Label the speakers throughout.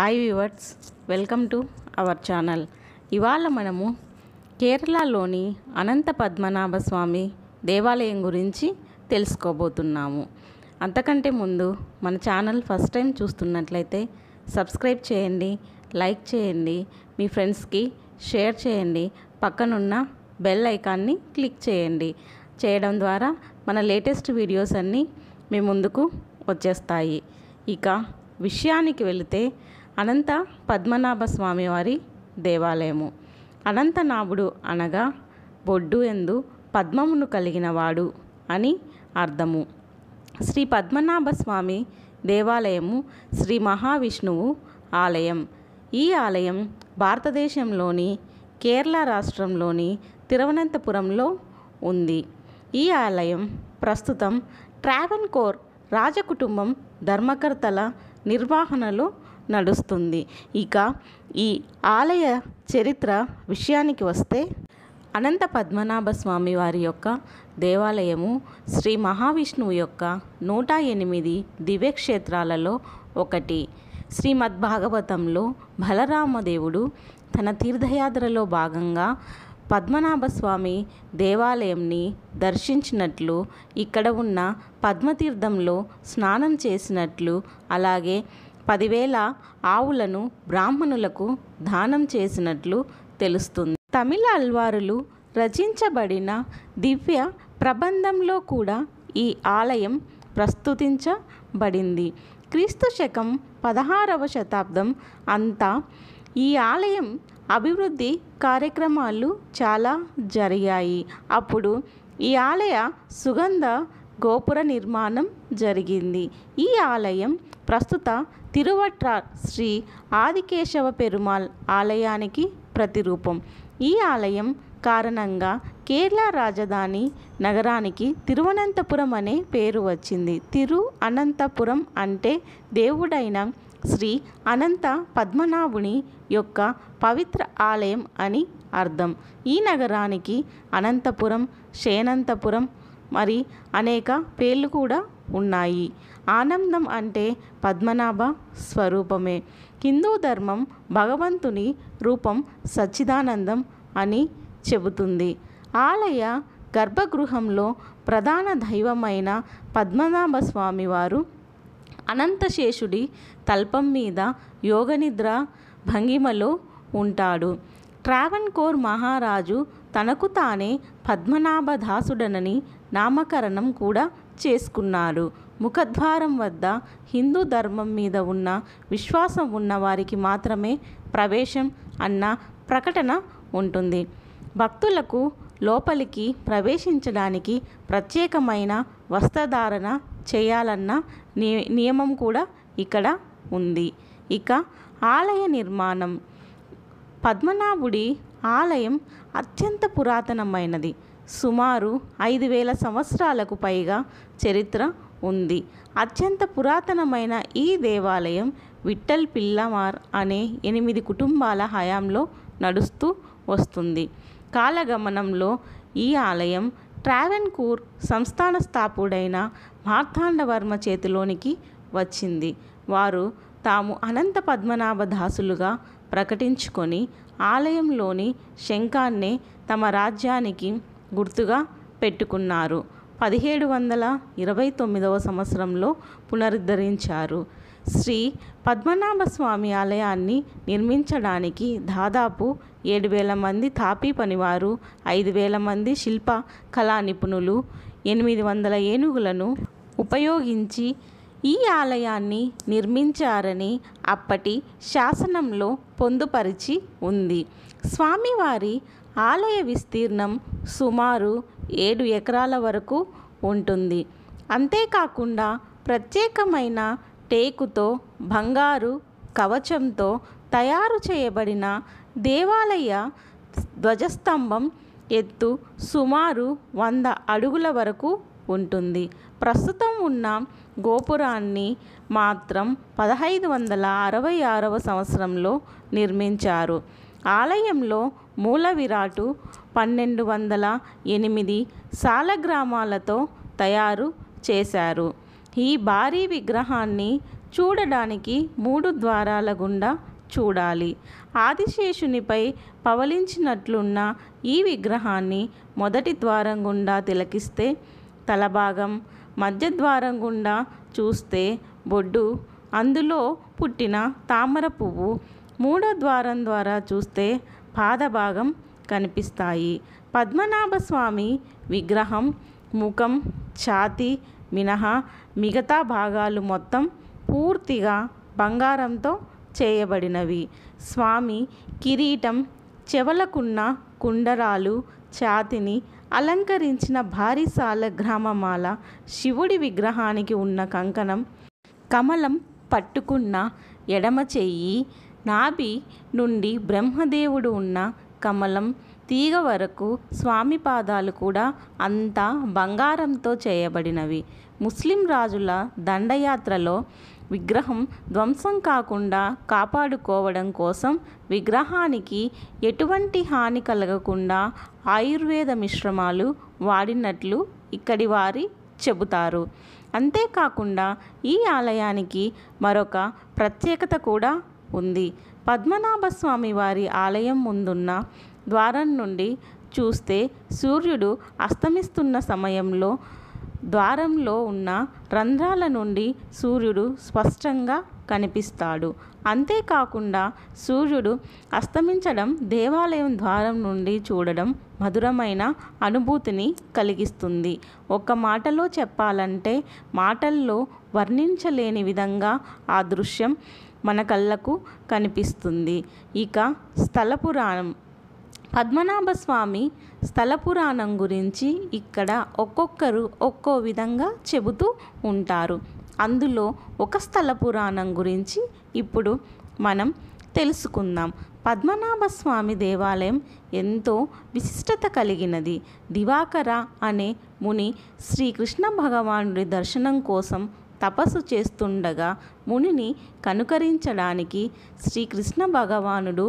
Speaker 1: hi viewers welcome to our channel ఇవాళ మనము కేరళలోని అనంత పద్మనాభ స్వామి దేవాలయం గురించి తెలుసుకోబోతున్నాము అంతకంటే ముందు మన ఛానల్ ఫస్ట్ టైం చూస్తున్నట్లయితే సబ్స్క్రైబ్ చేయండి లైక్ చేయండి మీ ఫ్రెండ్స్కి షేర్ చేయండి పక్కనున్న బెల్ ఐకాన్ని క్లిక్ చేయండి చేయడం ద్వారా మన లేటెస్ట్ వీడియోస్ అన్నీ మీ ముందుకు వచ్చేస్తాయి ఇక విషయానికి వెళితే అనంత పద్మనాభ స్వామివారి దేవాలయము అనంతనాభుడు అనగా బొడ్డు ఎందు పద్మమును కలిగినవాడు అని అర్థము శ్రీ పద్మనాభ స్వామి దేవాలయము శ్రీ మహావిష్ణువు ఆలయం ఈ ఆలయం భారతదేశంలోని కేరళ రాష్ట్రంలోని తిరువనంతపురంలో ఉంది ఈ ఆలయం ప్రస్తుతం ట్రావెన్కోర్ రాజకుటుంబం ధర్మకర్తల నిర్వహణలో నడుస్తుంది ఇక ఈ ఆలయ చరిత్ర విషయానికి వస్తే అనంత పద్మనాభ స్వామి వారి యొక్క దేవాలయము శ్రీ మహావిష్ణువు యొక్క నూట ఎనిమిది దివ్యక్షేత్రాలలో ఒకటి శ్రీమద్భాగవతంలో బలరామదేవుడు తన తీర్థయాత్రలో భాగంగా పద్మనాభస్వామి దేవాలయంని దర్శించినట్లు ఇక్కడ ఉన్న పద్మతీర్థంలో స్నానం చేసినట్లు అలాగే పదివేల ఆవులను బ్రాహ్మణులకు దానం చేసినట్లు తెలుస్తుంది తమిళ అల్వారులు రచించబడిన దివ్య ప్రబంధంలో కూడా ఈ ఆలయం ప్రస్తుతించబడింది క్రీస్తు శకం పదహారవ శతాబ్దం అంతా ఈ ఆలయం అభివృద్ధి కార్యక్రమాలు చాలా జరిగాయి అప్పుడు ఈ ఆలయ సుగంధ గోపుర నిర్మాణం జరిగింది ఈ ఆలయం ప్రస్తుత తిరువట్రార్ శ్రీ ఆదికేశవ పెరుమాల్ ఆలయానికి ప్రతిరూపం ఈ ఆలయం కారణంగా కేరళ రాజధాని నగరానికి తిరువనంతపురం అనే పేరు వచ్చింది తిరు అనంతపురం అంటే దేవుడైన శ్రీ అనంత పద్మనాభుని యొక్క పవిత్ర ఆలయం అని అర్థం ఈ నగరానికి అనంతపురం శేనంతపురం మరి అనేక పేర్లు కూడా ఉన్నాయి ఆనందం అంటే పద్మనాభ స్వరూపమే హిందూ ధర్మం భగవంతుని రూపం సచ్చిదానందం అని చెబుతుంది ఆలయ గర్భగృహంలో ప్రధాన దైవమైన పద్మనాభ స్వామివారు అనంతశేషుడి తల్పం మీద యోగనిద్ర భంగిమలో ఉంటాడు ట్రావెన్కోర్ మహారాజు తనకు తానే పద్మనాభదాసుడనని నామకరణం కూడా చేసుకున్నారు ముఖద్వారం వద్ద హిందూ ధర్మం మీద ఉన్న విశ్వాసం ఉన్న వారికి మాత్రమే ప్రవేశం అన్న ప్రకటన ఉంటుంది భక్తులకు లోపలికి ప్రవేశించడానికి ప్రత్యేకమైన వస్త్రధారణ చేయాలన్న నియమం కూడా ఇక్కడ ఉంది ఇక ఆలయ నిర్మాణం పద్మనాభుడి ఆలయం అత్యంత పురాతనమైనది సుమారు ఐదు వేల సంవత్సరాలకు పైగా చరిత్ర ఉంది అత్యంత పురాతనమైన ఈ దేవాలయం విఠల్ పిల్లమార్ అనే ఎనిమిది కుటుంబాల హయాంలో నడుస్తూ వస్తుంది కాలగమనంలో ఈ ఆలయం ట్రావెన్కూర్ సంస్థాన స్థాపుడైన మార్తాండవర్మ చేతిలోనికి వచ్చింది వారు తాము అనంత పద్మనాభ దాసులుగా ప్రకటించుకొని ఆలయంలోని శంఖాన్నే తమ రాజ్యానికి గుర్తుగా పెట్టుకున్నారు పదిహేడు వందల ఇరవై తొమ్మిదవ సంవత్సరంలో పునరుద్ధరించారు శ్రీ పద్మనాభ స్వామి ఆలయాన్ని నిర్మించడానికి దాదాపు ఏడు వేల మంది తాపీ పనివారు ఐదు వేల మంది శిల్ప కళా నిపుణులు ఎనిమిది వందల ఏనుగులను ఉపయోగించి ఈ ఆలయాన్ని నిర్మించారని అప్పటి శాసనంలో పొందుపరిచి ఉంది స్వామివారి ఆలయ విస్తీర్ణం సుమారు ఏడు ఎకరాల వరకు ఉంటుంది అంతేకాకుండా ప్రత్యేకమైన టేకుతో బంగారు కవచంతో తయారు చేయబడిన దేవాలయ ధ్వజస్తంభం ఎత్తు సుమారు వంద అడుగుల వరకు ఉంటుంది ప్రస్తుతం ఉన్న గోపురాన్ని మాత్రం పదహైదు వందల అరవై ఆరవ సంవత్సరంలో నిర్మించారు ఆలయంలో మూల విరాటు పన్నెండు వందల ఎనిమిది సాలగ్రామాలతో తయారు చేశారు ఈ భారీ విగ్రహాన్ని చూడడానికి మూడు ద్వారాల గుండా చూడాలి ఆదిశేషునిపై పవలించినట్లున్న ఈ విగ్రహాన్ని మొదటి ద్వారం గుండా తిలకిస్తే తలభాగం మధ్య ద్వారం గుండా చూస్తే బొడ్డు అందులో పుట్టిన తామర పువ్వు మూడో ద్వారం ద్వారా చూస్తే పాదభాగం కనిపిస్తాయి పద్మనాభ స్వామి విగ్రహం ముఖం ఛాతి మినహా మిగతా భాగాలు మొత్తం పూర్తిగా బంగారంతో చేయబడినవి స్వామి కిరీటం చెవలకున్న కుండరాలు ఛాతిని అలంకరించిన భారీసాల గ్రామమాల శివుడి విగ్రహానికి ఉన్న కంకణం కమలం పట్టుకున్న ఎడమ చెయ్యి నాభి నుండి బ్రహ్మదేవుడు ఉన్న కమలం తీగ వరకు స్వామి పాదాలు కూడా అంతా బంగారంతో చేయబడినవి ముస్లిం రాజుల దండయాత్రలో విగ్రహం ధ్వంసం కాకుండా కాపాడుకోవడం కోసం విగ్రహానికి ఎటువంటి హాని కలగకుండా ఆయుర్వేద మిశ్రమాలు వాడినట్లు ఇక్కడి వారి చెబుతారు అంతేకాకుండా ఈ ఆలయానికి మరొక ప్రత్యేకత కూడా ఉంది పద్మనాభ స్వామి వారి ఆలయం ముందున్న ద్వారం నుండి చూస్తే సూర్యుడు అస్తమిస్తున్న సమయంలో ద్వారంలో ఉన్న రంధ్రాల నుండి సూర్యుడు స్పష్టంగా కనిపిస్తాడు అంతేకాకుండా సూర్యుడు అస్తమించడం దేవాలయం ద్వారం నుండి చూడడం మధురమైన అనుభూతిని కలిగిస్తుంది ఒక మాటలో చెప్పాలంటే మాటల్లో వర్ణించలేని విధంగా ఆ దృశ్యం మన కళ్ళకు కనిపిస్తుంది ఇక స్థల పురాణం స్వామి స్థల పురాణం గురించి ఇక్కడ ఒక్కొక్కరు ఒక్కో విధంగా చెబుతూ ఉంటారు అందులో ఒక స్థల పురాణం గురించి ఇప్పుడు మనం తెలుసుకుందాం పద్మనాభ స్వామి దేవాలయం ఎంతో విశిష్టత కలిగినది దివాకర అనే ముని శ్రీకృష్ణ భగవానుడి దర్శనం కోసం తపస్సు చేస్తుండగా మునిని కనుకరించడానికి శ్రీకృష్ణ భగవానుడు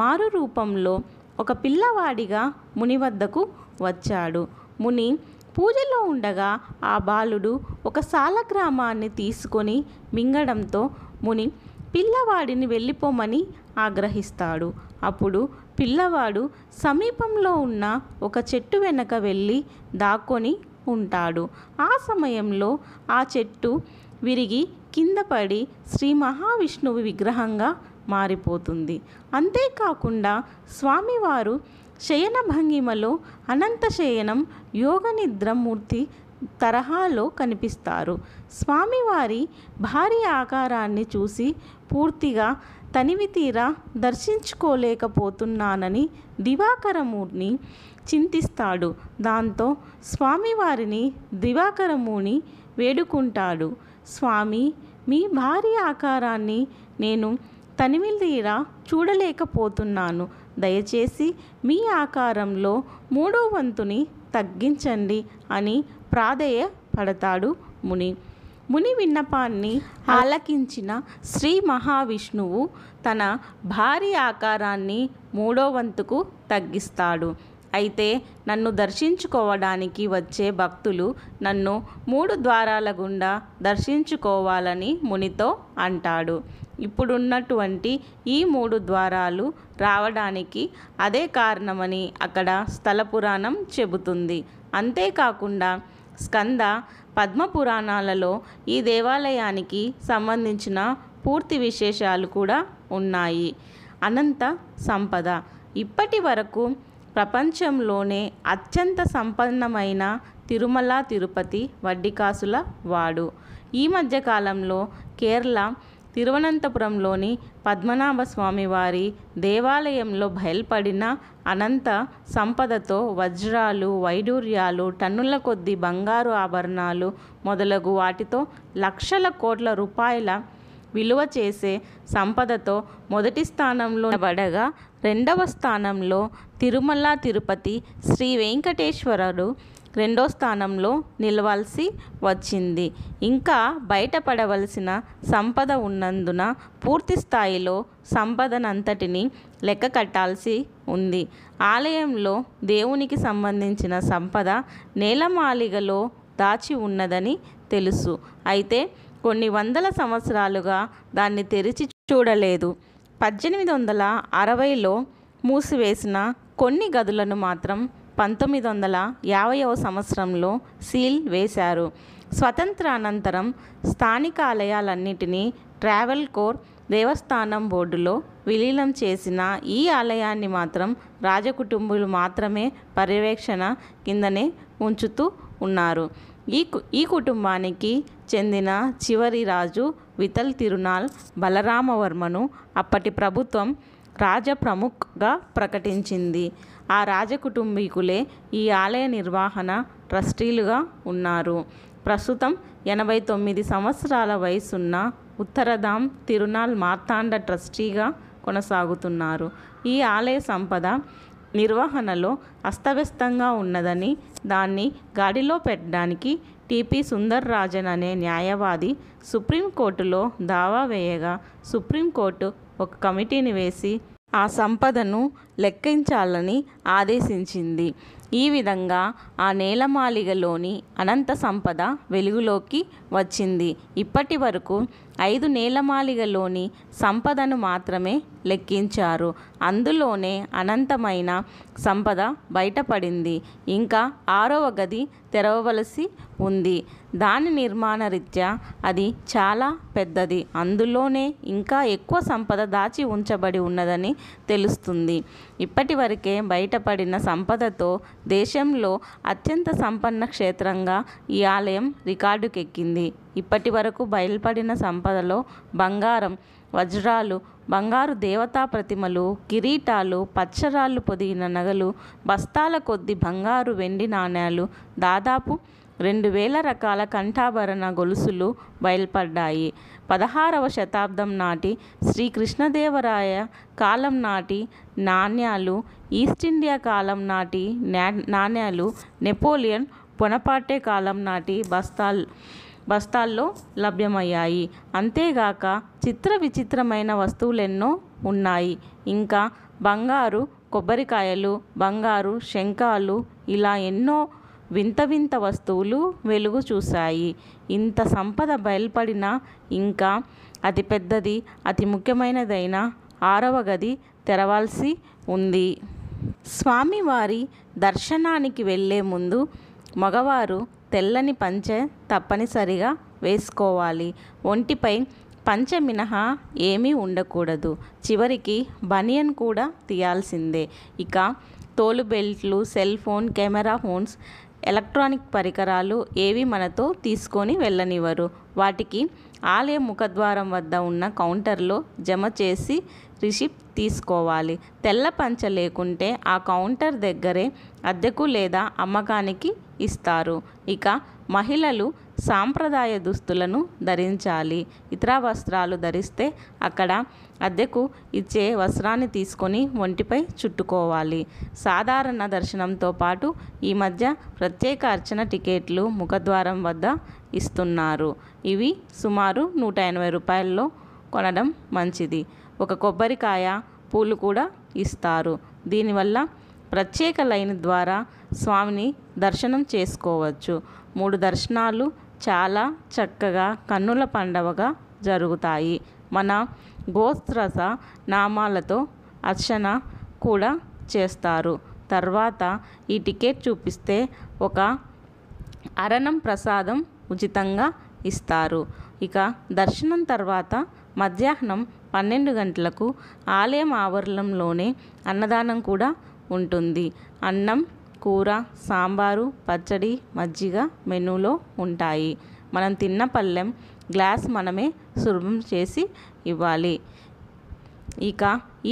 Speaker 1: మారు రూపంలో ఒక పిల్లవాడిగా ముని వద్దకు వచ్చాడు ముని పూజలో ఉండగా ఆ బాలుడు ఒక సాలగ్రామాన్ని తీసుకొని మింగడంతో ముని పిల్లవాడిని వెళ్ళిపోమని ఆగ్రహిస్తాడు అప్పుడు పిల్లవాడు సమీపంలో ఉన్న ఒక చెట్టు వెనక వెళ్ళి దాక్కొని ఉంటాడు ఆ సమయంలో ఆ చెట్టు విరిగి కింద పడి శ్రీ మహావిష్ణువు విగ్రహంగా మారిపోతుంది అంతేకాకుండా స్వామివారు శయన భంగిమలో అనంత శయనం యోగ నిద్రమూర్తి తరహాలో కనిపిస్తారు స్వామివారి భారీ ఆకారాన్ని చూసి పూర్తిగా తనివి తీరా దర్శించుకోలేకపోతున్నానని దివాకరముని చింతిస్తాడు దాంతో స్వామివారిని దివాకరముని వేడుకుంటాడు స్వామి మీ భారీ ఆకారాన్ని నేను తనివితీరా చూడలేకపోతున్నాను దయచేసి మీ ఆకారంలో మూడో వంతుని తగ్గించండి అని ప్రాధేయపడతాడు ముని ముని విన్నపాన్ని ఆలకించిన శ్రీ మహావిష్ణువు తన భారీ ఆకారాన్ని మూడో వంతుకు తగ్గిస్తాడు అయితే నన్ను దర్శించుకోవడానికి వచ్చే భక్తులు నన్ను మూడు ద్వారాల గుండా దర్శించుకోవాలని మునితో అంటాడు ఇప్పుడున్నటువంటి ఈ మూడు ద్వారాలు రావడానికి అదే కారణమని అక్కడ స్థల పురాణం చెబుతుంది అంతేకాకుండా స్కంద పద్మ పురాణాలలో ఈ దేవాలయానికి సంబంధించిన పూర్తి విశేషాలు కూడా ఉన్నాయి అనంత సంపద ఇప్పటి వరకు ప్రపంచంలోనే అత్యంత సంపన్నమైన తిరుమల తిరుపతి వడ్డికాసుల వాడు ఈ మధ్యకాలంలో కేరళ తిరువనంతపురంలోని పద్మనాభ స్వామివారి దేవాలయంలో బయల్పడిన అనంత సంపదతో వజ్రాలు వైడూర్యాలు టన్నుల కొద్ది బంగారు ఆభరణాలు మొదలగు వాటితో లక్షల కోట్ల రూపాయల విలువ చేసే సంపదతో మొదటి స్థానంలో పడగా రెండవ స్థానంలో తిరుమల తిరుపతి శ్రీ వెంకటేశ్వరుడు రెండో స్థానంలో నిలవాల్సి వచ్చింది ఇంకా బయటపడవలసిన సంపద ఉన్నందున పూర్తి స్థాయిలో సంపదనంతటిని లెక్క కట్టాల్సి ఉంది ఆలయంలో దేవునికి సంబంధించిన సంపద నేలమాలిగలో దాచి ఉన్నదని తెలుసు అయితే కొన్ని వందల సంవత్సరాలుగా దాన్ని తెరిచి చూడలేదు పద్దెనిమిది వందల అరవైలో మూసివేసిన కొన్ని గదులను మాత్రం పంతొమ్మిది వందల యాభైవ సంవత్సరంలో సీల్ వేశారు స్వతంత్ర అనంతరం స్థానిక ఆలయాలన్నిటినీ ట్రావెల్ కోర్ దేవస్థానం బోర్డులో విలీనం చేసిన ఈ ఆలయాన్ని మాత్రం రాజకుటుంబులు మాత్రమే పర్యవేక్షణ కిందనే ఉంచుతూ ఉన్నారు ఈ ఈ కుటుంబానికి చెందిన చివరి రాజు వితల్ తిరునాల్ బలరామవర్మను అప్పటి ప్రభుత్వం రాజప్రముఖ్గా ప్రకటించింది ఆ రాజకుటుంబీకులే ఈ ఆలయ నిర్వహణ ట్రస్టీలుగా ఉన్నారు ప్రస్తుతం ఎనభై తొమ్మిది సంవత్సరాల వయసున్న ఉత్తరధామ్ తిరునాల్ మార్తాండ ట్రస్టీగా కొనసాగుతున్నారు ఈ ఆలయ సంపద నిర్వహణలో అస్తవ్యస్తంగా ఉన్నదని దాన్ని గాడిలో పెట్టడానికి టిపి సుందర్ రాజన్ అనే న్యాయవాది సుప్రీంకోర్టులో దావా వేయగా సుప్రీంకోర్టు ఒక కమిటీని వేసి ఆ సంపదను లెక్కించాలని ఆదేశించింది ఈ విధంగా ఆ నేలమాళిగలోని అనంత సంపద వెలుగులోకి వచ్చింది ఇప్పటి వరకు ఐదు నేలమాలిగలోని సంపదను మాత్రమే లెక్కించారు అందులోనే అనంతమైన సంపద బయటపడింది ఇంకా ఆరవ గది తెరవవలసి ఉంది దాని నిర్మాణ రీత్యా అది చాలా పెద్దది అందులోనే ఇంకా ఎక్కువ సంపద దాచి ఉంచబడి ఉన్నదని తెలుస్తుంది ఇప్పటి వరకే బయటపడిన సంపదతో దేశంలో అత్యంత సంపన్న క్షేత్రంగా ఈ ఆలయం రికార్డుకెక్కింది ఇప్పటి వరకు బయలుపడిన సంపదలో బంగారం వజ్రాలు బంగారు దేవతా ప్రతిమలు కిరీటాలు పచ్చరాళ్ళు పొదిగిన నగలు బస్తాల కొద్ది బంగారు వెండి నాణ్యాలు దాదాపు రెండు వేల రకాల కంఠాభరణ గొలుసులు బయలుపడ్డాయి పదహారవ శతాబ్దం నాటి శ్రీకృష్ణదేవరాయ కాలం నాటి నాణ్యాలు ఈస్ట్ ఇండియా కాలం నాటి నాణ్యాలు నెపోలియన్ పొనపాటే కాలం నాటి బస్తాల్ బస్తాల్లో లభ్యమయ్యాయి అంతేగాక చిత్ర విచిత్రమైన వస్తువులెన్నో ఉన్నాయి ఇంకా బంగారు కొబ్బరికాయలు బంగారు శంఖాలు ఇలా ఎన్నో వింత వింత వస్తువులు వెలుగు చూశాయి ఇంత సంపద బయల్పడిన ఇంకా అతి పెద్దది అతి ముఖ్యమైనదైన ఆరవ గది తెరవాల్సి ఉంది స్వామివారి దర్శనానికి వెళ్ళే ముందు మగవారు తెల్లని పంచె తప్పనిసరిగా వేసుకోవాలి ఒంటిపై పంచె మినహా ఏమీ ఉండకూడదు చివరికి బనియన్ కూడా తీయాల్సిందే ఇక తోలు బెల్ట్లు cell phone camera phones electronic పరికరాలు ఏవి మనతో తీసుకొని వెళ్ళనివ్వరు వాటికి ఆలయ ముఖద్వారం వద్ద ఉన్న కౌంటర్లో జమ చేసి రిసిప్ట్ తీసుకోవాలి తెల్ల పంచ లేకుంటే ఆ కౌంటర్ దగ్గరే అద్దెకు లేదా అమ్మకానికి ఇస్తారు ఇక మహిళలు సాంప్రదాయ దుస్తులను ధరించాలి ఇతర వస్త్రాలు ధరిస్తే అక్కడ అద్దెకు ఇచ్చే వస్త్రాన్ని తీసుకొని ఒంటిపై చుట్టుకోవాలి సాధారణ దర్శనంతో పాటు ఈ మధ్య ప్రత్యేక అర్చన టికెట్లు ముఖద్వారం వద్ద ఇస్తున్నారు ఇవి సుమారు నూట ఎనభై రూపాయల్లో కొనడం మంచిది ఒక కొబ్బరికాయ పూలు కూడా ఇస్తారు దీనివల్ల ప్రత్యేక లైన్ ద్వారా స్వామిని దర్శనం చేసుకోవచ్చు మూడు దర్శనాలు చాలా చక్కగా కన్నుల పండవగా జరుగుతాయి మన గోస్త్రస నామాలతో అర్చన కూడా చేస్తారు తర్వాత ఈ టికెట్ చూపిస్తే ఒక అరణం ప్రసాదం ఉచితంగా ఇస్తారు ఇక దర్శనం తర్వాత మధ్యాహ్నం పన్నెండు గంటలకు ఆలయం ఆవరణంలోనే అన్నదానం కూడా ఉంటుంది అన్నం కూర సాంబారు పచ్చడి మజ్జిగ మెనూలో ఉంటాయి మనం తిన్న పళ్ళెం గ్లాస్ మనమే సులభం చేసి ఇవ్వాలి ఇక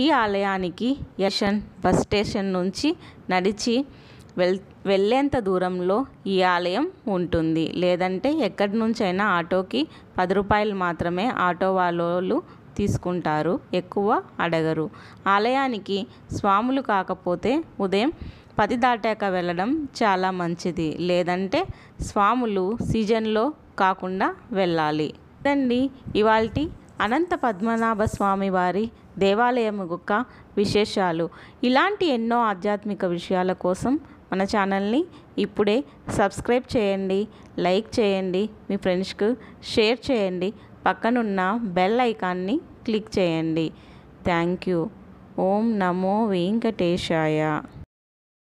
Speaker 1: ఈ ఆలయానికి యషన్ బస్ స్టేషన్ నుంచి నడిచి వెల్ వెళ్ళేంత దూరంలో ఈ ఆలయం ఉంటుంది లేదంటే ఎక్కడి నుంచైనా ఆటోకి పది రూపాయలు మాత్రమే ఆటో వాళ్ళు తీసుకుంటారు ఎక్కువ అడగరు ఆలయానికి స్వాములు కాకపోతే ఉదయం పది దాటాక వెళ్ళడం చాలా మంచిది లేదంటే స్వాములు సీజన్లో కాకుండా వెళ్ళాలి ఇదండి ఇవాల్టి అనంత పద్మనాభ స్వామి వారి దేవాలయం యొక్క విశేషాలు ఇలాంటి ఎన్నో ఆధ్యాత్మిక విషయాల కోసం మన ఛానల్ని ఇప్పుడే సబ్స్క్రైబ్ చేయండి లైక్ చేయండి మీ ఫ్రెండ్స్కు షేర్ చేయండి పక్కనున్న బెల్ ఐకాన్ని క్లిక్ చేయండి థ్యాంక్ యూ ఓం నమో వెంకటేశాయ